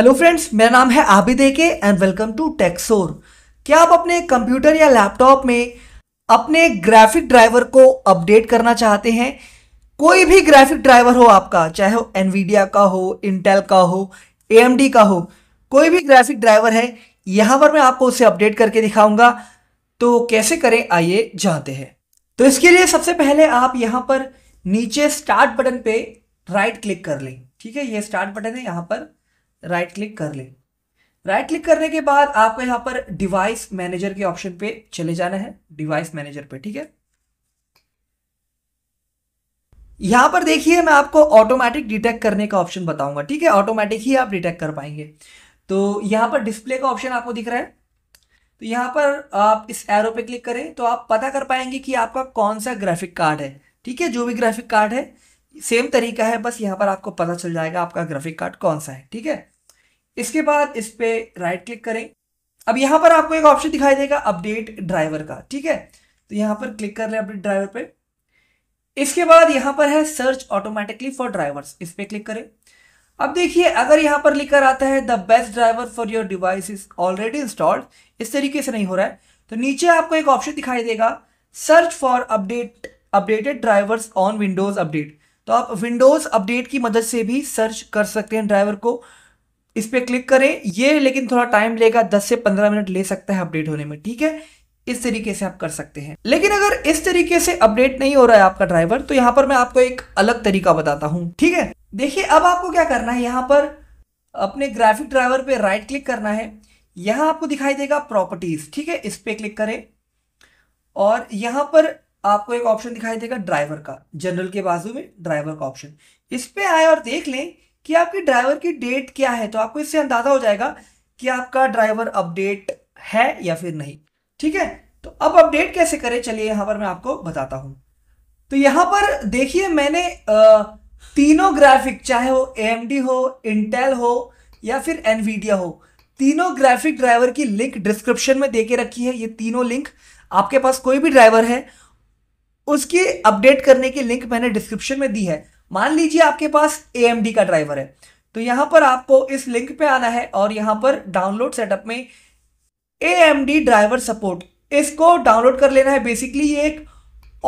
hello friends मेरा नाम है Abid AK and welcome to Texor क्या आप अपने कंप्यूटर या लैपटॉप में अपने ग्राफिक ड्राइवर को अपडेट करना चाहते हैं कोई भी ग्राफिक ड्राइवर हो आपका चाहे वो एनवीडिया का हो इंटेल का हो ए का हो कोई भी ग्राफिक ड्राइवर है यहाँ पर मैं आपको उसे अपडेट करके दिखाऊंगा तो कैसे करें आइए जानते हैं तो इसके लिए सबसे पहले आप यहाँ पर नीचे स्टार्ट बटन पे राइट क्लिक कर लें ठीक है ये स्टार्ट बटन है यहाँ पर राइट क्लिक कर लें राइट क्लिक करने के बाद आपको यहां पर डिवाइस मैनेजर के ऑप्शन पे चले जाना है डिवाइस मैनेजर पे ठीक है यहां पर देखिए मैं आपको ऑटोमेटिक डिटेक्ट करने का ऑप्शन बताऊंगा ठीक है ऑटोमेटिक ही आप डिटेक्ट कर पाएंगे तो यहां पर डिस्प्ले का ऑप्शन आपको दिख रहा है तो यहां पर आप इस एरो पे क्लिक करें तो आप पता कर पाएंगे कि आपका कौन सा ग्राफिक कार्ड है ठीक है जो भी ग्राफिक कार्ड है सेम तरीका है बस यहाँ पर आपको पता चल जाएगा आपका ग्राफिक कार्ड कौन सा है ठीक है इसके बाद इस पर राइट क्लिक करें अब यहाँ पर आपको एक ऑप्शन दिखाई देगा अपडेट ड्राइवर का ठीक है तो यहाँ पर क्लिक कर लें अपडेट ड्राइवर पे इसके बाद यहाँ पर है सर्च ऑटोमेटिकली फॉर ड्राइवर्स इस पर क्लिक करें अब देखिए अगर यहाँ पर लिखकर आता है the best driver for your device is already installed इस तरीके से नहीं हो रहा है तो नीचे आपको एक ऑप्शन दिखाई देगा search for update updated drivers on Windows update तो आप विंडोज़ अपडेट की मदद से भी सर्च कर सकते हैं ड्राइवर को इस पर क्लिक करें ये लेकिन थोड़ा टाइम लेगा दस से पंद्रह मिनट ले सकता है अपडेट होने में ठीक है इस तरीके से आप कर सकते हैं लेकिन अगर इस तरीके से अपडेट नहीं हो रहा है आपका ड्राइवर तो यहां पर मैं आपको एक अलग तरीका बताता हूं ठीक है देखिए अब आपको क्या करना है यहां पर अपने ग्राफिक ड्राइवर पे राइट क्लिक करना है यहां आपको दिखाई देगा प्रॉपर्टीज ठीक है इस पर क्लिक करें और यहां पर आपको एक ऑप्शन दिखाई देगा ड्राइवर का जनरल के बाजू में ड्राइवर का ऑप्शन इस पे आए और देख लें कि आपकी ड्राइवर की डेट क्या है तो आपको इससे अंदाजा हो जाएगा कि आपका ड्राइवर अपडेट है या फिर नहीं ठीक है तो अब अपडेट कैसे करें चलिए यहां पर मैं आपको बताता हूं तो यहां पर देखिए मैंने तीनों ग्राफिक चाहे वो ए हो इंटेल हो या फिर एनवीडिया हो तीनों ग्राफिक ड्राइवर की लिंक डिस्क्रिप्शन में देके रखी है ये तीनों लिंक आपके पास कोई भी ड्राइवर है उसकी अपडेट करने की लिंक मैंने डिस्क्रिप्शन में दी है मान लीजिए आपके पास ए का ड्राइवर है तो यहाँ पर आपको इस लिंक पे आना है और यहाँ पर डाउनलोड सेटअप में ए ड्राइवर सपोर्ट इसको डाउनलोड कर लेना है बेसिकली ये एक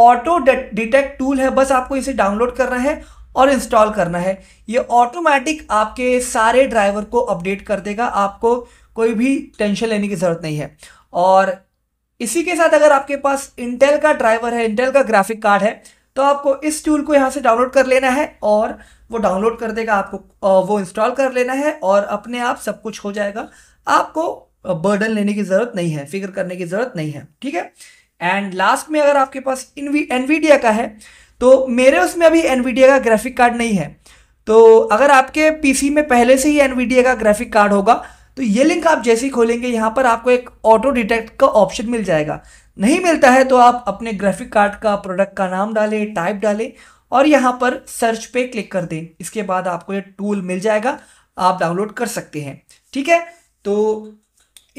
ऑटो डिटेक्ट टूल है बस आपको इसे डाउनलोड करना है और इंस्टॉल करना है ये ऑटोमेटिक आपके सारे ड्राइवर को अपडेट कर देगा आपको कोई भी टेंशन लेने की ज़रूरत नहीं है और इसी के साथ अगर आपके पास इंटेल का ड्राइवर है इंटेल का ग्राफिक कार्ड है तो आपको इस टूल को यहाँ से डाउनलोड कर लेना है और वो डाउनलोड कर देगा आपको वो इंस्टॉल कर लेना है और अपने आप सब कुछ हो जाएगा आपको बर्डन लेने की ज़रूरत नहीं है फिक्र करने की ज़रूरत नहीं है ठीक है एंड लास्ट में अगर आपके पास एनवीडिया का है तो मेरे उसमें अभी एनवीडिया का ग्राफिक कार्ड नहीं है तो अगर आपके पीसी में पहले से ही एनवीडिया का ग्राफिक कार्ड होगा तो ये लिंक आप जैसे ही खोलेंगे यहाँ पर आपको एक ऑटो डिटेक्ट का ऑप्शन मिल जाएगा नहीं मिलता है तो आप अपने ग्राफिक कार्ड का प्रोडक्ट का नाम डालें टाइप डालें और यहाँ पर सर्च पे क्लिक कर दें इसके बाद आपको ये टूल मिल जाएगा आप डाउनलोड कर सकते हैं ठीक है तो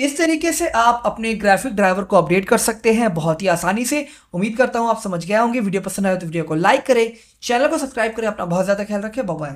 इस तरीके से आप अपने ग्राफिक ड्राइवर को अपडेट कर सकते हैं बहुत ही आसानी से उम्मीद करता हूँ आप समझ गए होंगे वीडियो पसंद आए तो वीडियो को लाइक करें चैनल को सब्सक्राइब करें अपना बहुत ज़्यादा ख्याल रखें बाय